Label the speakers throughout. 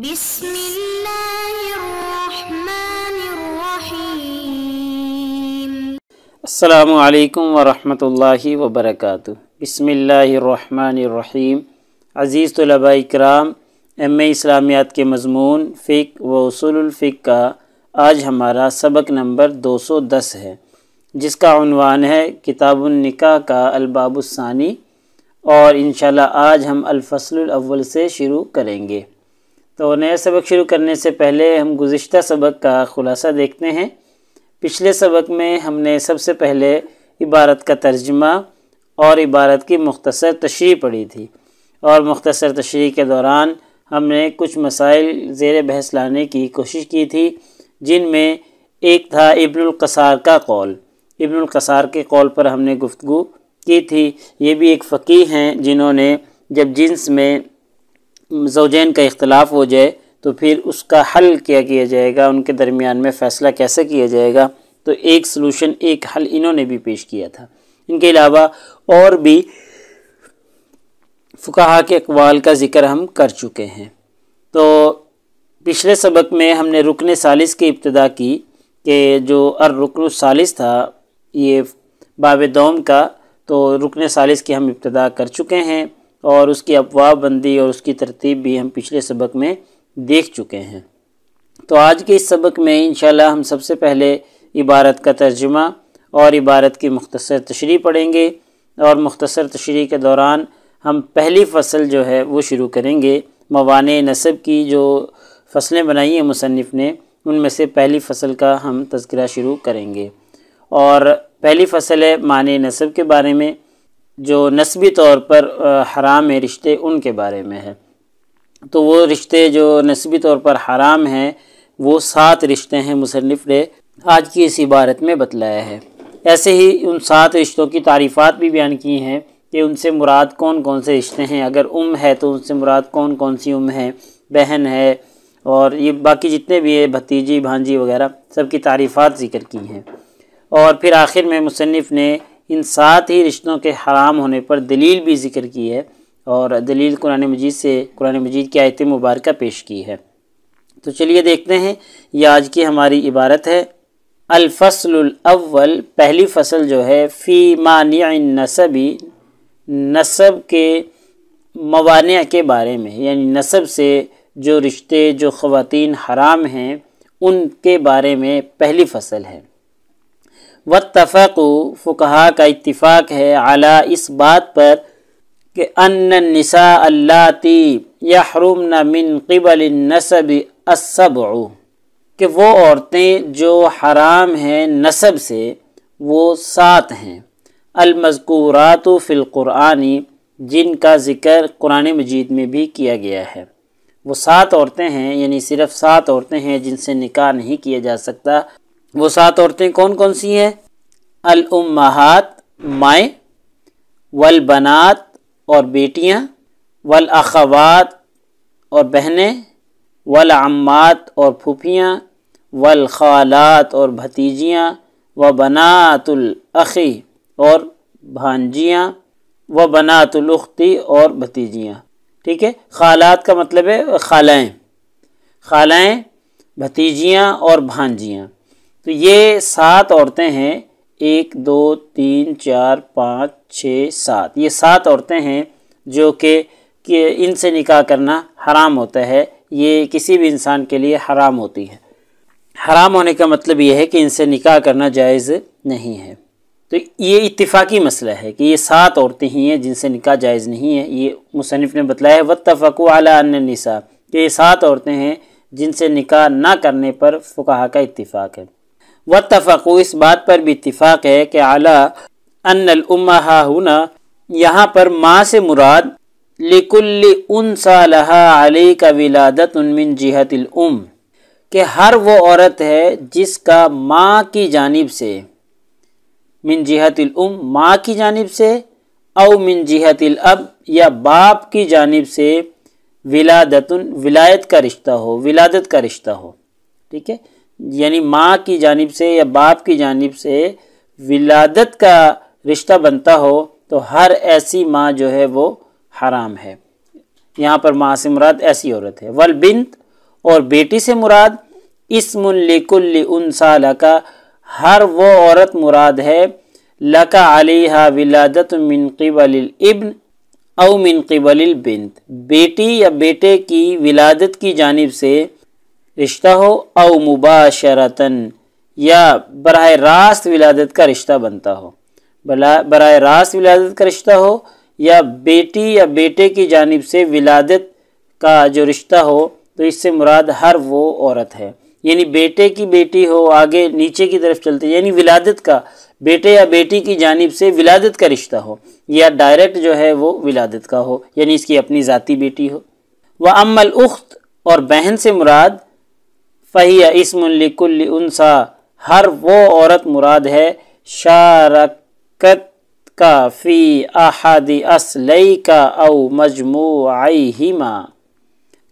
Speaker 1: بسم الله الرحمن الرحيم السلام अज़ीज़ तलबा कराम एम इस्लामियात के मजमून फ़िक व असूलफ़िक का आज हमारा सबक नंबर दो सौ दस है जिसका अनवान है किताबुलनिका का अलबाबुसानी और इन आज हम अलफसल अव्वल से शुरू करेंगे तो नया सबक शुरू करने से पहले हम गुज्त सबक का ख़ुलासा देखते हैं पिछले सबक में हमने सबसे पहले इबारत का तर्जमा और इबारत की मख्तसर तशरी पढ़ी थी और मख्तसर तशरी के दौरान हमने कुछ मसाइल ज़ेर बहस लाने की कोशिश की थी जिनमें एक था इब्नकसार का कौल इब्नकसार के कौल पर हमने गुफ्तु की थी ये भी एक फ़कीह हैं जिन्होंने जब जिन्स में जोजैन का इख्तलाफ हो जाए तो फिर उसका हल क्या किया जाएगा उनके दरमियान में फ़ैसला कैसे किया जाएगा तो एक सलूशन एक हल इन्होंने भी पेश किया था इनके अलावा और भी फ़ुकाहा के अकवाल का ज़िक्र हम कर चुके हैं तो पिछले सबक में हमने रुकन सालिस की इब्तदा की कि जो अर रुकन सालिस था ये बाब दोम का तो रुकन सालिस की हम इब्तदा कर चुके हैं और उसकी अफवाह बंदी और उसकी तरतीब भी हम पिछले सबक में देख चुके हैं तो आज के इस सबक में इन हम सबसे पहले इबारत का तर्जमा और इबारत की मख्तसर तशरी पढ़ेंगे और मख्तसर तशरी के दौरान हम पहली फसल जो है वो शुरू करेंगे मवान नसब की जो फसलें बनाई हैं मुसनफ़ ने उनमें से पहली फसल का हम तस्करा शुरू करेंगे और पहली फसल है मान नसब के बारे में जो नस्बी तौर पर हराम है रिश्ते उनके बारे में है तो वो रिश्ते जो नस्बी तौर पर हराम हैं वो सात रिश्ते हैं मुसनफ़ ने आज की इस इबारत में बतलाया है ऐसे ही उन सात रिश्तों की तारीफ़ात भी बयान की हैं कि उनसे मुराद कौन कौन से रिश्ते हैं अगर उम है तो उनसे मुराद कौन कौन सी उम है बहन है और ये बाकी जितने भी है भतीजी भांजी वगैरह सबकी तारीफ़ात ज़िक्र की हैं और फिर आखिर में मुसनफ़ ने इन सात ही रिश्तों के हराम होने पर दलील भी जिक्र की है और दलील कुरान मजीद से कुरान मजीद की आयत मुबारक पेश की है तो चलिए देखते हैं ये आज की हमारी इबारत है अलफसलवल पहली फसल जो है फ़ी मानिया नसबी नसब के मवान के बारे में यानी नसब से जो रिश्ते जो ख़वान हराम हैं उनके बारे में पहली फसल है व तफ़क़ु फ़ुकहा का इतफाक़ है अला इस बात पर कि अन नसा अल्लाती यहरूम मिन क़बल नसब असब कि वो औरतें जो हराम हैं नसब से वो सात हैं अलमज़कूरात फ़िलक़ुरानी जिनका ज़िक्र कुरान मजीद में भी किया गया है वो सात औरतें हैं यानी सिर्फ सात औरतें हैं जिनसे निकाह नहीं किया जा सकता वो सात औरतें कौन कौन सी हैं अल उम्माहात माएँ वल बनात और बेटियाँ वल अखवात और बहनें वल अम्मात और फूफियाँ वल खालात और भतीजियाँ व बनातुल अखी और भांजियाँ व बनातुलख्ती और भतीजियाँ ठीक है खालात का मतलब है खालाएँ खालाएँ भतीजियाँ और भांजियाँ तो ये सात औरतें हैं एक दो तीन चार पाँच छः सात ये सात औरतें हैं जो कि इनसे निकाह करना हराम होता है ये किसी भी इंसान के लिए हराम होती है हराम होने का मतलब यह है कि इनसे निकाह करना जायज़ नहीं है तो ये इतफाक़ी मसला है कि ये सात औरतें ही हैं जिनसे निकाह जायज़ नहीं है ये मुसनफ़ ने बताया है वतफ़ु अला निसा कि ये सात औरतें हैं जिनसे निकाह ना करने पर फ़ुकाहा का इतफाक़ है व तफ़ु इस बात पर भी इतफ़ाक़ है कि अला अनलउम्मा हाहुना यहाँ पर माँ से मुराद लिकुल्ली उन का विलादत उनमिन जिहतलउम के हर वो औरत है जिसका माँ की जानब से मिन जिहतलउम माँ की जानब से औ मिन जिहतिल अब या बाप की जानब से विलादत विलायत का रिश्ता हो विलादत का रिश्ता हो ठीक है यानी माँ की जानब से या बाप की जानब से विलादत का रिश्ता बनता हो तो हर ऐसी माँ जो है वो हराम है यहाँ पर माँ से मुराद ऐसी औरत है वल बिंत और बेटी से मुराद इस लिकुल्ल उनसा लका हर वो औरत मुराद है लका अलीहा विलादत मिन क़बल इब्न औ मिन बिंत बेटी या बेटे की विलादत की जानब से रिश्ता हो अव मुबाशरतन या बर रास्त विलादत का रिश्ता बनता हो बर रास्त विलादत का रिश्ता हो या बेटी या बेटे की जानब से विलादत का जो रिश्ता हो तो इससे मुराद हर वो औरत है यानी बेटे की बेटी हो आगे नीचे की तरफ चलते यानी विलादत का बेटे या बेटी की जानब से विलादत का रिश्ता हो या डायरेक्ट जो है वो विलादत का हो यानी इसकी अपनी ज़ाती बेटी हो वह अमल उख्त और बहन से मुराद फ़हिया इसमकुल्ल उनसा हर वो औरत मुराद है शारकत का फ़ी अहद असलई का अव माँ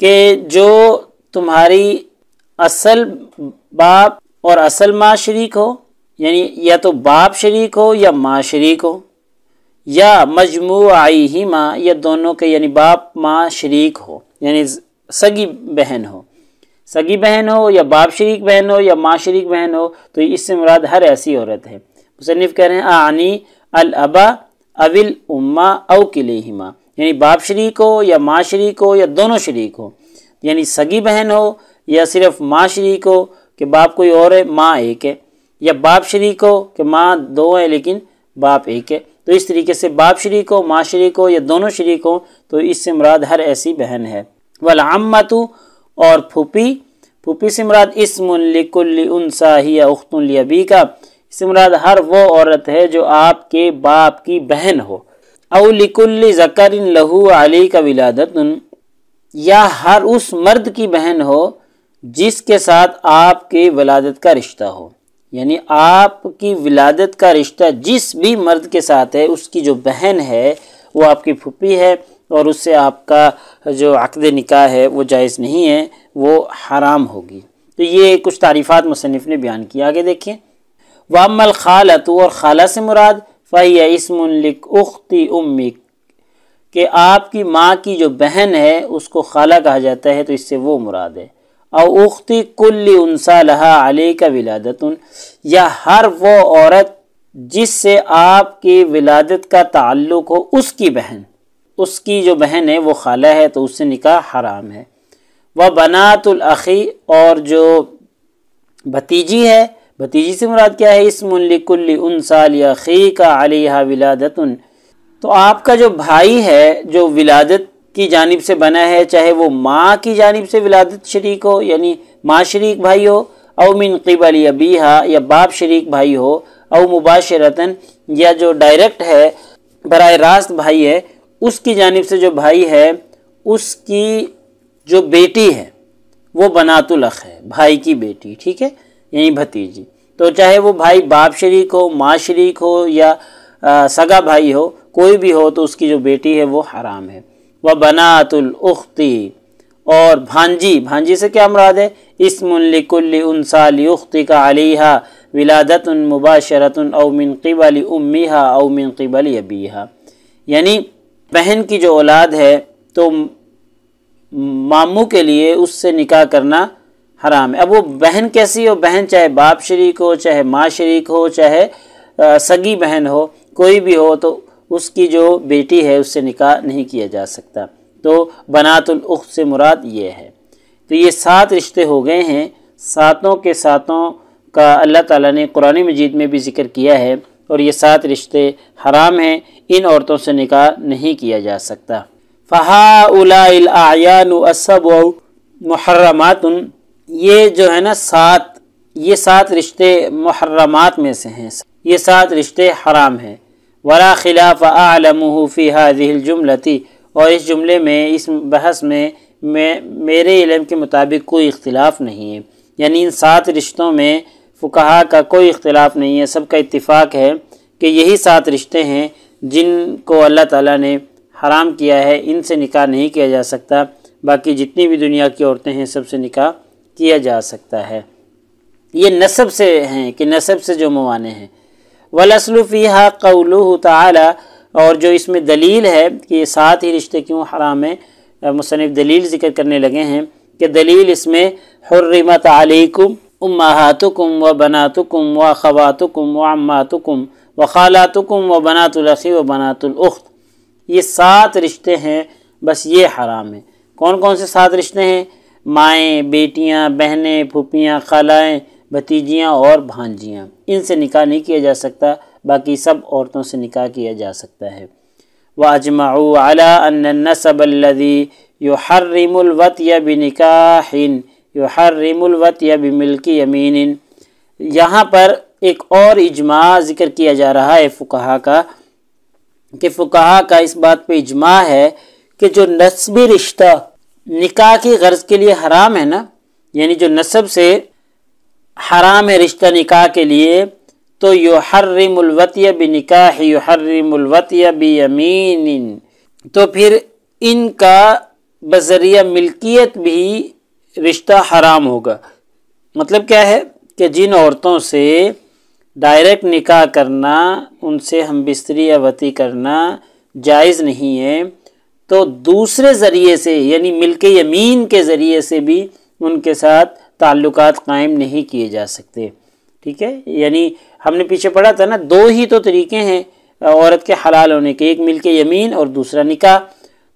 Speaker 1: के जो तुम्हारी असल बाप और असल माँ शरीक हो यानी या तो बाप शरीक हो या माँ शरीक हो या मजमू आई ही माँ या दोनों के यानी बाप माँ शरीक हो यानी सगी बहन हो सगी बहन हो या बाप शरीक बहन हो या माँ शरीक बहन हो तो इससे मुराद हर ऐसी औरत है मुसनफ़ कह रहे हैं आनी अलअबा अविल उम्मा अव हिमा यानी बाप शरीक हो या माँ शरीक हो या दोनों शरीक हो यानी सगी बहन हो या सिर्फ माँ शरीक हो कि बाप कोई और है माँ एक है या बाप शरीक हो कि माँ दो है लेकिन बाप एक है तो इस तरीके से बाप शरीक हो माँ शरीक हो या दोनों शरीक हो तो इससे मुराद हर ऐसी बहन है वल अम्मा तू और फूपी फूपी से मुराद इसमुन का सिमराद हर वो औरत है जो आपके बाप की बहन हो अलिकुल्ली जकर लहू अली का विलादत या हर उस मर्द की बहन हो जिसके साथ आपके विलादत का रिश्ता हो यानी आपकी विलादत का रिश्ता जिस भी मर्द के साथ है उसकी जो बहन है वो आपकी फुपी है और उससे आपका जो अक़द निका है वो जायज़ नहीं है वो हराम होगी तो ये कुछ तारीफ़ात मुसनफ़ ने बयान किया आगे देखिए वामल खाला तो और खाला से मुराद फ़ैया इसमिक उख्ती उम्मिक कि आपकी माँ की जो बहन है उसको खाला कहा जाता है तो इससे वो मुराद है और उख्ती कुल उनसा लहा का विलादत या हर वो औरत जिससे आपकी विलादत का ताल्लुक हो उसकी बहन उसकी जो बहन है वो खाला है तो उससे निकाह हराम है वह बनातुलखी और जो भतीजी है भतीजी से मुराद क्या है इसमकुल्ली उनसाल खी का अलिया विलादत तो आपका जो भाई है जो विलादत की जानब से बना है चाहे वो माँ की जानब से विलादत शरीक हो यानी माँ शरीक भाई हो अमिन कबल अबीहा या बाप शरीक भाई हो अमुबाशरता या जो डायरेक्ट है बर रास्त भाई है उसकी जानब से जो भाई है उसकी जो बेटी है वो बनातुलख है भाई की बेटी ठीक है यही भतीजी तो चाहे वो भाई बाप शरीक हो माँ शरीक हो या आ, सगा भाई हो कोई भी हो तो उसकी जो बेटी है वो हराम है वह उख्ती और भांजी भांजी से क्या मुराद है इसमकुल्ल उनसालख्ती का अलीहा विलादत मुबाशरत अवमिन वाली उम्मी हा अवमिन वाली अबी यानी बहन की जो औलाद है तो मामू के लिए उससे निकाह करना हराम है अब वो बहन कैसी हो बहन चाहे बाप शरीक हो चाहे माँ शरीक हो चाहे सगी बहन हो कोई भी हो तो उसकी जो बेटी है उससे निकाह नहीं किया जा सकता तो बनातुल से मुराद ये है तो ये सात रिश्ते हो गए हैं सातों के सातों का अल्लाह ताला ने कुरानी मजीद में भी जिक्र किया है और ये सात रिश्ते हराम हैं इन औरतों से निकाह नहीं किया जा सकता फ़हा उलायान असब महरमात ये जो है ना सात ये सात रिश्ते महरमात में से हैं ये सात रिश्ते हराम हैं वरा खिलाफ आलमूफ़ी जुमलती और इस जुमले में इस बहस में मैं मेरे इलम के मुताबिक कोई इख्तिलाफ़ नहीं है यानी इन सात रिश्तों में फुकाहा का कोई इख्तलाफ नहीं है सबका इतफाक़ है कि यही सात रिश्ते हैं जिनको अल्लाह ताला ने हराम किया है इनसे निकाह नहीं किया जा सकता बाकी जितनी भी दुनिया की औरतें हैं सबसे निकाह किया जा सकता है ये नसब से हैं कि नसब से जो मवाने हैं वलसलफ़ी हा कौलू और जो इसमें दलील है कि ये सात ही रिश्ते क्यों हराम है मुसनफ़ दलील ज़िक्र करने लगे हैं कि दलील इसमें हर्रमत आलकुम उम्माहातुकुम व बनातुकुम व खवातुकुम व अम्मातुकुम व खालातुकुम व बनातुलखी व बनातुलख्त ये सात रिश्ते हैं बस ये हराम है कौन कौन से सात रिश्ते हैं माएँ बेटियाँ बहनें फूपियाँ खालाएँ भतीजियाँ और भांजियाँ इनसे निकाह नहीं किया जा सकता बाकी सब औरतों से निकाह किया जा सकता है व अजमाऊ अला नसबल्लदी यो हर्रमवत या बिनिकाहिन यहरमलवत या बिमिल्की यमीन यहाँ पर एक और इजमा ज़िक्र किया जा रहा है फुकाहा का कि फुकाहा का इस बात पे इजमा है कि जो नस्बी रिश्ता निकाह की गर्ज़ के लिए हराम है ना यानी जो नस्ब से हराम है रिश्ता निकाह के लिए तो या बि निकाह या बि यमीन तो फिर इनका बजरिया मिल्कियत भी रिश्ता हराम होगा मतलब क्या है कि जिन औरतों से डायरेक्ट निकाह करना उनसे हम बिस्तरी या वती करना जायज़ नहीं है तो दूसरे ज़रिए से यानी मिलके यमीन के ज़रिए से भी उनके साथ ताल्लुक कायम नहीं किए जा सकते ठीक है यानी हमने पीछे पढ़ा था ना दो ही तो तरीके हैं औरत के हलाल होने के एक मिल के यमीन और दूसरा निकाह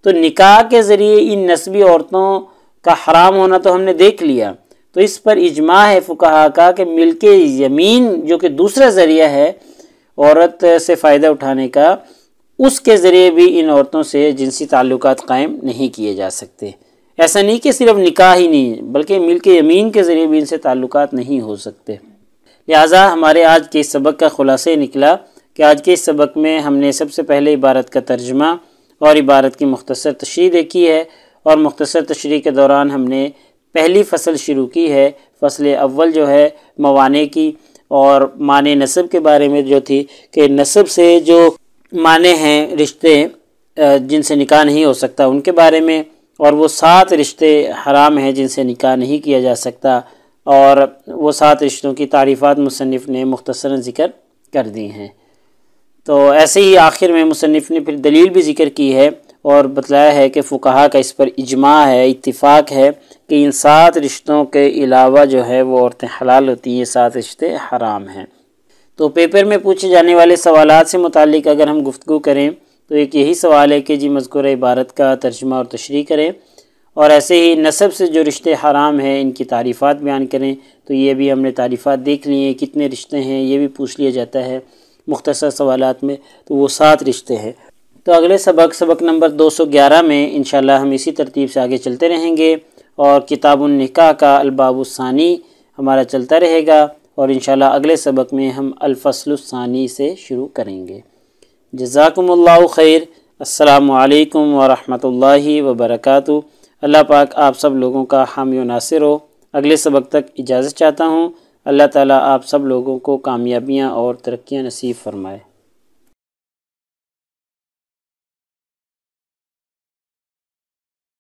Speaker 1: तो निकाह के ज़रिए इन नस्बी औरतों का हराम होना तो हमने देख लिया तो इस पर इजमा है फुकाहा का कि के यमीन जो कि दूसरा ज़रिया है औरत से फ़ायदा उठाने का उसके ज़रिए भी इन औरतों से जिनसी ताल्लुक कायम नहीं किए जा सकते ऐसा नहीं कि सिर्फ निकाह ही नहीं बल्कि मिल के यमीन के ज़रिए भी इनसे ताल्लुक नहीं हो सकते लिहाजा हमारे आज के इस सबक का ख़ुलासा निकला कि आज के इस सबक में हमने सबसे पहले इबारत का तर्जमा और इबारत की मख्तसर तशरी देखी है और मख्तसर तशरी के दौरान हमने पहली फसल शुरू की है फसल अव्वल जो है मवाने की और माने नस्ब के बारे में जो थी कि नसब से जो माने हैं रिश्ते जिनसे निकाह नहीं हो सकता उनके बारे में और वो सात रिश्ते हराम हैं जिनसे निकाह नहीं किया जा सकता और वो सात रिश्तों की तारीफ़ात मुसनफ़ ने मुख्तर ज़िक्र कर दी हैं तो ऐसे ही आखिर में मुसनफ़ ने फिर दलील भी ज़िक्र की है और बतलाया है कि फ़ुकाहा का इस पर इजमा है इतफ़ाक़ है कि इन सात रिश्तों के अलावा जो है वो औरतें हलाल होती हैं ये सात रिश्ते हराम हैं तो पेपर में पूछे जाने वाले सवाल से मुतल अगर हम गुफ्तु करें तो एक यही सवाल है कि जी मजकूर इबारत का तर्जमा और तशरी करें और ऐसे ही नसब से जो रिश्ते हराम हैं इनकी तारीफ़ात बयान करें तो ये भी हमने तारीफा देख ली हैं कितने रिश्ते हैं ये भी पूछ लिया जाता है मुख्तसर सवालत में तो वो सात रिश्ते हैं तो अगले सबक सबक नंबर 211 में इंशाल्लाह हम इसी तरतीब से आगे चलते रहेंगे और निका का अलबाबुसानी हमारा चलता रहेगा और इन अगले सबक में हम अलफसलसानी से शुरू करेंगे जजाकमल खैर असलकम वरहि वबरक अल्लाह पाक आप सब लोगों का हामी नासिर हो अगले सबक तक इजाज़त चाहता हूँ अल्लाह ताला आप सब लोगों को कामयाबियाँ और तरक्याँ नसीब फरमाए